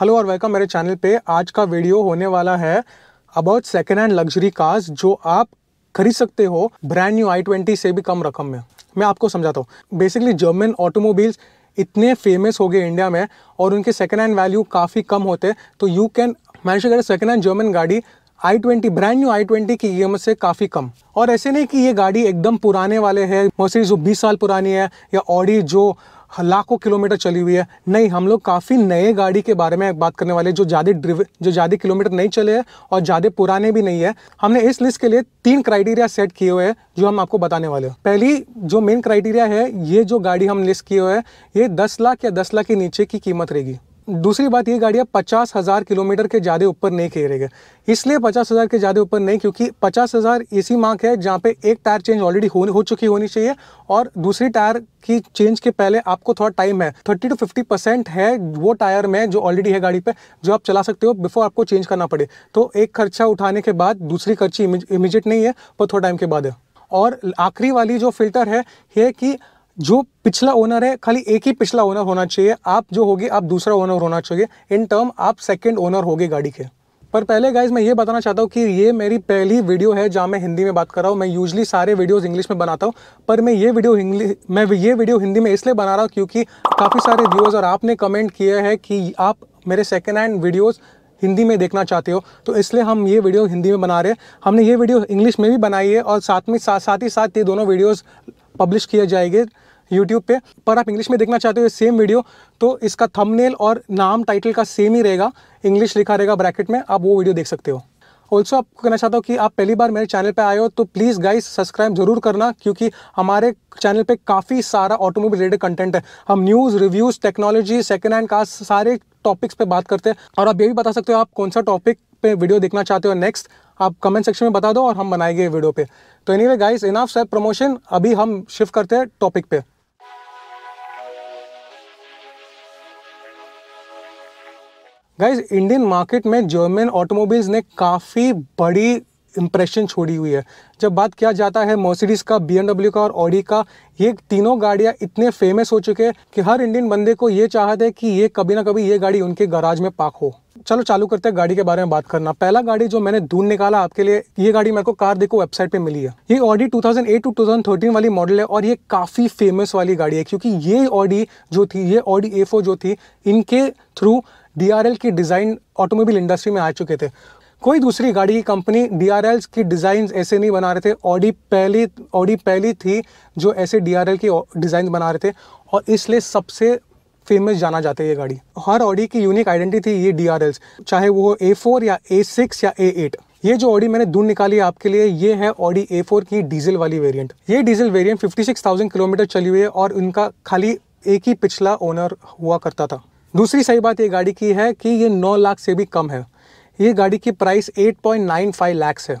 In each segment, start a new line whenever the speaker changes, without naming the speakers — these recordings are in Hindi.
हेलो और वेलकम मेरे चैनल पे आज का वीडियो होने वाला है about second hand luxury cars जो आप खरीद सकते हो ब्रांड न्यू आई ट्वेंटी से भी कम रकम में मैं आपको समझाता हूँ बेसिकली जर्मन ऑटोमोबाइल्स इतने फेमस हो गए इंडिया में और उनके सेकेंड हैंड वैल्यू काफ़ी कम होते तो यू कैन मैं अगर सेकेंड हैंड जर्मन गाड़ी i twenty brand new i twenty की कीमत से काफ़ी कम और ऐसे नहीं कि ये गाड़ी एकदम पुराने वाले है मर्सिडीज जो बीस साल पुरानी है या ऑडी जो लाखों किलोमीटर चली हुई है नहीं हम लोग काफ़ी नए गाड़ी के बारे में बात करने वाले जो ज़्यादा जो ज़्यादा किलोमीटर नहीं चले हैं और ज़्यादा पुराने भी नहीं है हमने इस लिस्ट के लिए तीन क्राइटेरिया सेट किए हुए हैं जो हम आपको बताने वाले हैं पहली जो मेन क्राइटेरिया है ये जो गाड़ी हम लिस्ट किए हुए हैं ये दस लाख या दस लाख के नीचे की कीमत रहेगी दूसरी बात ये गाड़ियाँ पचास हज़ार किलोमीटर के ज़्यादा ऊपर नहीं है इसलिए पचास हज़ार के ज़्यादा ऊपर नहीं क्योंकि पचास हज़ार ऐसी मांग है जहाँ पे एक टायर चेंज ऑलरेडी हो, हो चुकी होनी चाहिए और दूसरी टायर की चेंज के पहले आपको थोड़ा टाइम है थर्टी टू फिफ्टी परसेंट है वो टायर में जो ऑलरेडी है गाड़ी पे जो आप चला सकते हो बिफोर आपको चेंज करना पड़े तो एक खर्चा उठाने के बाद दूसरी खर्ची इमीजिएट नहीं है पर थोड़ा टाइम के बाद है और आखिरी वाली जो फिल्टर है ये कि जो पिछला ओनर है खाली एक ही पिछला ओनर होना चाहिए आप जो होगी आप दूसरा ओनर होना चाहिए इन टर्म आप सेकंड ओनर होगे गाड़ी के पर पहले गाइज मैं ये बताना चाहता हूँ कि ये मेरी पहली वीडियो है जहाँ मैं हिंदी में बात कर रहा हूँ मैं यूजली सारे वीडियोस इंग्लिश में बनाता हूँ पर मैं ये वीडियो इंग्लिश मैं ये वीडियो हिंदी में इसलिए बना रहा हूँ क्योंकि काफ़ी सारे व्यूअर्स और आपने कमेंट किया है कि आप मेरे सेकेंड हैंड वीडियोज़ हिंदी में देखना चाहते हो तो इसलिए हम ये वीडियो हिंदी में बना रहे हैं हमने ये वीडियो इंग्लिश में भी बनाई है और साथ में साथ साथ ही साथ ये दोनों वीडियोज़ पब्लिश किए जाएंगे यूट्यूब पे पर आप इंग्लिश में देखना चाहते हो सेम वीडियो तो इसका थंबनेल और नाम टाइटल का सेम ही रहेगा इंग्लिश लिखा रहेगा ब्रैकेट में आप वो वीडियो देख सकते हो ऑल्सो आपको कहना चाहता हूँ कि आप पहली बार मेरे चैनल पे आए हो तो प्लीज़ गाइस सब्सक्राइब जरूर करना क्योंकि हमारे चैनल पे काफ़ी सारा ऑटोमोबाइल रिलेटेड कंटेंट है हम news reviews technology second hand कास्ट सारे टॉपिक्स पे बात करते हैं और आप ये भी बता सकते हो आप कौन सा टॉपिक पे वीडियो देखना चाहते हो नेक्स्ट आप कमेंट सेक्शन में बता दो और हम बनाएंगे वीडियो पे तो anyway guys enough self promotion अभी हम शिफ्ट करते हैं टॉपिक पर गाइज इंडियन मार्केट में जर्मन ऑटोमोबाइल्स ने काफ़ी बड़ी इम्प्रेशन छोड़ी हुई है जब बात किया जाता है मर्सिडीज़ का बी का और ऑडी का ये तीनों गाड़ियाँ इतने फेमस हो चुके हैं कि हर इंडियन बंदे को ये चाहत है कि ये कभी ना कभी ये गाड़ी उनके गराज में पाक हो चलो चालू करते हैं गाड़ी के बारे में बात करना पहला गाड़ी जो मैंने ढूंढ निकाला आपके लिए ये गाड़ी मेरे को कार देखो वेबसाइट पे मिली है ये ऑडी 2008 टू 2013 वाली मॉडल है और ये काफ़ी फेमस वाली गाड़ी है क्योंकि ये ऑडी जो थी ये ऑडी ए जो थी इनके थ्रू डी की डिज़ाइन ऑटोमोबाइल इंडस्ट्री में आ चुके थे कोई दूसरी गाड़ी की कंपनी डी आर की डिज़ाइन ऐसे नहीं बना रहे थे ऑडी पहली ऑडी पहली थी जो ऐसे डी आर एल की डिज़ाइन बना रहे थे और इसलिए सबसे फेमस जाना जाता है ये गाड़ी हर ऑडी की यूनिक आइडेंटिटी थी ये डी आर चाहे वो ए फोर या ए सिक्स या ए एट ये जो ऑडी मैंने दूर निकाली है आपके लिए ये है ऑडी ए फोर की डीजल वाली वेरियंट ये diesel variant fifty six thousand kilometre चली हुई है और इनका खाली एक ही पिछला ओनर हुआ करता था दूसरी सही बात ये गाड़ी की है कि ये नौ लाख से भी कम है ये गाड़ी की प्राइस 8.95 लैक्स है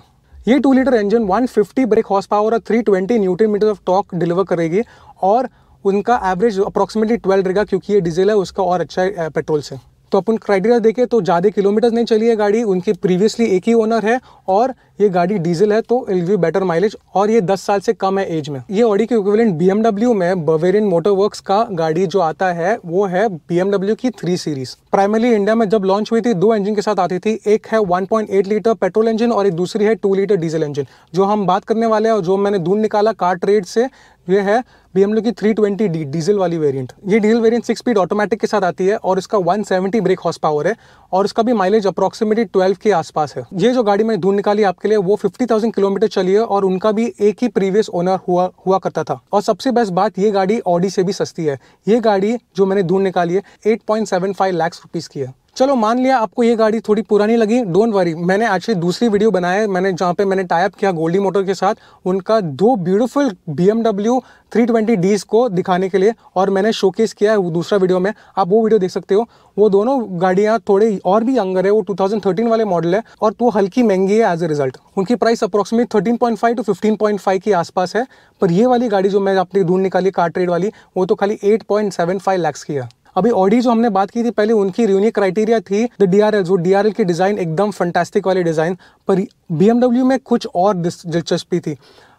ये two litre engine 150 brake horse power और 320 newton metre of torque deliver करेगी और उनका एवरेज अप्रॉक्सीमेटली 12 रहेगा क्योंकि ये डीजल है उसका और अच्छा पेट्रोल से तो अपन क्राइटेरिया देखें तो ज़्यादा किलोमीटर्स नहीं चली है गाड़ी उनकी प्रीवियसली एक ही ओनर है और ये गाड़ी डीजल है तो इल गिव बेटर माइलेज और ये 10 साल से कम है एज में ये ऑडी के इक्विवेलेंट बीएमडब्ल्यू में बवेरियन मोटरवर्क्स का गाड़ी जो आता है वो है बीएमडब्ल्यू की थ्री सीरीज प्राइमरी इंडिया में जब लॉन्च हुई थी दो इंजन के साथ आती थी एक है 1.8 लीटर पेट्रोल इंजन और एक दूसरी है टू लीटर डीजल इंजन जो हम बात करने वाले हैं और जो मैंने ढूंढ निकाला कार ट्रेड से ये है बीएमडब्ल्यू की 320 डी डीजल वाली वेरिएंट ये diesel variant six speed automatic के साथ आती है और इसका 170 ब्रेक हॉर्स पावर है और इसका भी माइलेज अप्रॉक्सीमेटली 12 के आसपास है ये जो गाड़ी मैंने ढूंढ निकाली आपके के लिए वो 50,000 किलोमीटर चली है और उनका भी एक ही प्रीवियस ओनर हुआ हुआ करता था और सबसे बेस्ट बात ये गाड़ी ऑडी से भी सस्ती है ये गाड़ी जो मैंने ढूंढ निकाली है 8.75 लाख रुपीज़ की है चलो मान लिया आपको ये गाड़ी थोड़ी पुरानी लगी डोंट वरी मैंने से दूसरी वीडियो बनाया मैंने जहाँ पे मैंने टाइप किया गोल्डी मोटर के साथ उनका दो beautiful B M W three twenty Ds को दिखाने के लिए और मैंने शोकेस किया है दूसरा वीडियो में आप वो वीडियो देख सकते हो वो दोनों गाड़ियाँ थोड़े और भी यंगर है वो टू वाले मॉडल है और वो हल्की महंगी है एज ए रिजल्ट उनकी price point five to five के आसपास है पर ये वाली गाड़ी जो मैं अपनी ढूंढ निकाली कार ट्रेड वाली वो तो खाली फाइव लैक्स की है अभी ऑडी जो हमने बात की थी पहले उनकी यूनिक क्राइटेरिया थी द डी आर एल जो डी आर एल की डिज़ाइन एकदम फंटेस्टिक वाली डिज़ाइन पर बी एमडब्ल्यू में कुछ और दिलचस्पी थी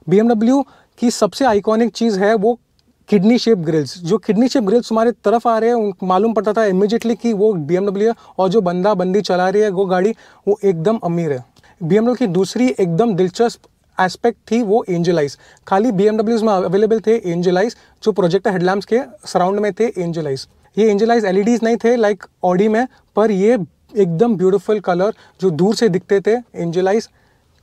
बी एमडब्ल्यू की सबसे आइकॉनिक चीज़ है वो किडनी शेप ग्रिल्स जो किडनी शेप ग्रिल्स हमारे तरफ आ रहे हैं उनको मालूम पड़ता था इमिजिएटली कि वो बी है और जो बंदा बंदी चला रही है वो गाड़ी वो एकदम अमीर है बी की दूसरी एकदम दिलचस्प एस्पेक्ट थी वो एंजलाइज खाली बी में अवेलेबल थे एंजलाइज जो प्रोजेक्ट हेडलैम्स के सराउंड में थे एंजलाइज ये एंजलाइज एल e नहीं थे लाइक ऑडी में पर ये एकदम ब्यूटीफुल कलर जो दूर से दिखते थे एंजलाइज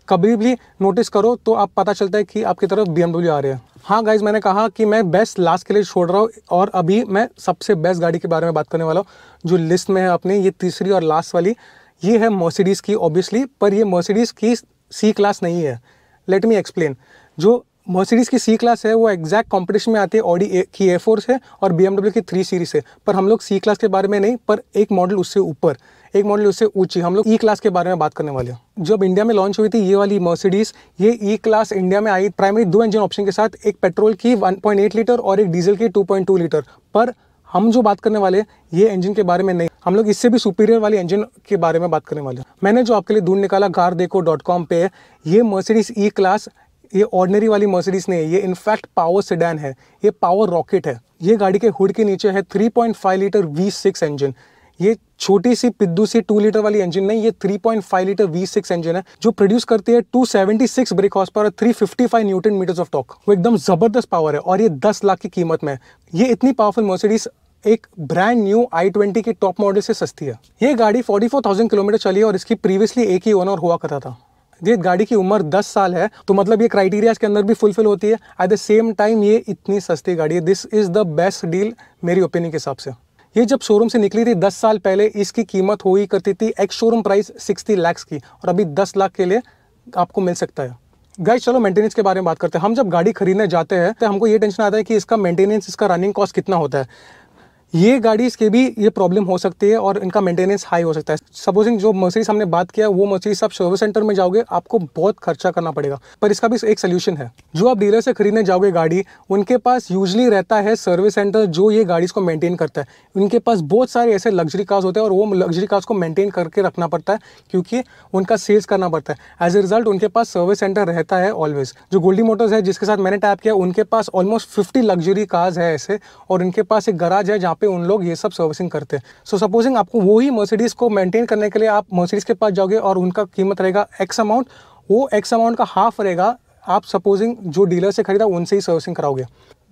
कभी भी नोटिस करो तो आप पता चलता है कि आपकी तरफ बी आ रहे है हाँ गाइज मैंने कहा कि मैं बेस्ट लास्ट के लिए छोड़ रहा हूँ और अभी मैं सबसे बेस्ट गाड़ी के बारे में बात करने वाला हूँ जो लिस्ट में है अपनी ये तीसरी और लास्ट वाली ये है मर्सिडीज़ की ऑब्वियसली पर ये मर्सिडीज़ की सी क्लास नहीं है लेट मी एक्सप्लेन जो मर्सिडीज़ की सी क्लास है वो एग्जैक्ट कंपटीशन में आती है ऑडी की ए फोर से और बी की थ्री सीरीज़ से पर हम लोग सी क्लास के बारे में नहीं पर एक मॉडल उससे ऊपर एक मॉडल उससे ऊंची हम लोग ई e क्लास के बारे में बात करने वाले हैं जब इंडिया में लॉन्च हुई थी ये वाली मर्सिडीज़ ये ई क्लास इंडिया में आई प्राइमरी दो इंजन ऑप्शन के साथ एक पेट्रोल की वन लीटर और एक डीजल की टू लीटर पर हम जो बात करने वाले ये इंजन के बारे में नहीं हम लोग इससे भी सुपीरियर वाले इंजन के बारे में बात करने वाले हैं मैंने जो आपके लिए ढूंढ निकाला कार देखो डॉट कॉम पे ये मर्सिडीज़ ई क्लास ये ऑर्डनरी वाली मर्सिडीज़ नहीं है ये इनफैक्ट पावर सिडान है ये पावर रॉकेट है ये गाड़ी के हुड के नीचे है 3.5 लीटर V6 इंजन ये छोटी सी पिद्दू सी टू लीटर वाली इंजन नहीं ये 3.5 लीटर V6 इंजन है जो प्रोड्यूस करती है 276 ब्रेक हॉस पर three fifty five newton metres of torque वो एकदम ज़बरदस्त पावर है और ये 10 लाख की कीमत में है ये इतनी पावरफुल मर्सिडीज़ एक ब्रांड न्यू आई ट्वेंटी के टॉप मॉडल से सस्ती है ये गाड़ी थाउजेंड किलोमीटर चली है और इसकी प्रीवियसली एक ही ओनर हुआ करता था ये गाड़ी की उम्र दस साल है तो मतलब ये क्राइटेरिया के अंदर भी फुलफिल होती है एट द सेम टाइम ये इतनी सस्ती गाड़ी है this is the best deal मेरी ओपिनियन के हिसाब से ये जब शोरूम से निकली थी 10 साल पहले इसकी कीमत हुई करती थी एक्स शोरूम प्राइस 60 लाख की और अभी 10 लाख के लिए आपको मिल सकता है गाइस चलो मेंटेनेंस के बारे में बात करते हैं हम जब गाड़ी खरीदने जाते हैं तो हमको ये टेंशन आता है कि इसका मेंटेनेंस इसका रनिंग कॉस्ट कितना होता है ये गाड़ीज़ के भी ये प्रॉब्लम हो सकती है और इनका मेंटेनेंस हाई हो सकता है सपोजिंग जो मर्सीज हमने बात किया वो मर्सीज आप सर्विस सेंटर में जाओगे आपको बहुत खर्चा करना पड़ेगा पर इसका भी एक सोल्यूशन है जो आप डीलर से खरीदने जाओगे गाड़ी उनके पास यूजली रहता है सर्विस सेंटर जो ये गाड़ीज़ को मेंटेन करता है उनके पास बहुत सारे ऐसे लग्जरी कार्स होते हैं और वो लग्जरी कार्स को मेंटेन करके रखना पड़ता है क्योंकि उनका सेल्स करना पड़ता है एज ए रिजल्ट उनके पास सर्विस सेंटर रहता है ऑलवेज जो गोल्डी मोटर्स है जिसके साथ मैंने टैप किया उनके पास ऑलमोस्ट फिफ्टी लग्जरी कार्स है ऐसे और उनके पास एक गराज है जहाँ पे उन लोग ये सब सर्विसिंग करते हैं सो सपोजिंग आपको वही मर्सिडीज़ को मेंटेन करने के लिए आप मर्सिडीज़ के पास जाओगे और उनका कीमत रहेगा एक्स अमाउंट वो एक्स अमाउंट का हाफ रहेगा आप सपोजिंग जो डीलर से खरीदा उनसे ही सर्विसिंग कराओगे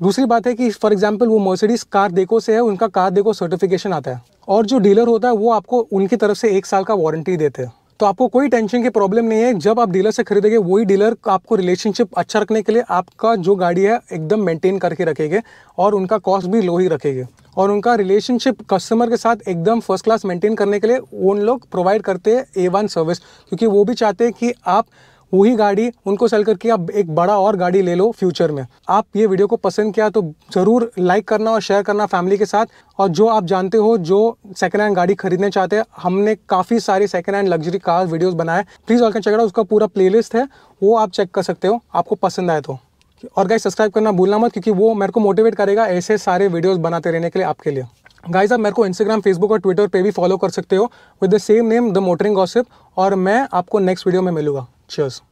दूसरी बात है कि फॉर एग्जाम्पल वो मर्सिडीज़ कार देखो से है उनका कार देखो सर्टिफिकेशन आता है और जो डीलर होता है वो आपको उनकी तरफ से एक साल का वारंटी देते हैं तो आपको कोई टेंशन की प्रॉब्लम नहीं है जब आप डीलर से खरीदेंगे वही डीलर आपको रिलेशनशिप अच्छा रखने के लिए आपका जो गाड़ी है एकदम मेंटेन करके रखेंगे और उनका कॉस्ट भी लो ही रखेंगे और उनका रिलेशनशिप कस्टमर के साथ एकदम फर्स्ट क्लास मेंटेन करने के लिए उन लोग प्रोवाइड करते हैं ए वन सर्विस क्योंकि वो भी चाहते हैं कि आप वही गाड़ी उनको सेल करके आप एक बड़ा और गाड़ी ले लो फ्यूचर में आप ये वीडियो को पसंद किया तो ज़रूर लाइक करना और शेयर करना फैमिली के साथ और जो आप जानते हो जो सेकेंड हैंड गाड़ी खरीदने चाहते हैं हमने काफ़ी सारी second hand luxury car videos बनाए प्लीज़ कैन चेक उसका पूरा प्लेलिस्ट है वो आप चेक कर सकते हो आपको पसंद आए तो और गाइज सब्सक्राइब करना भूलना मत क्योंकि वो मेरे को मोटिवेट करेगा ऐसे सारे वीडियोस बनाते रहने के लिए आपके लिए गाइज आप मेरे को इंस्टाग्राम फेसबुक और ट्विटर पे भी फॉलो कर सकते हो with the same name the motoring gossip और मैं आपको नेक्स्ट वीडियो में मिलूंगा चेयर्स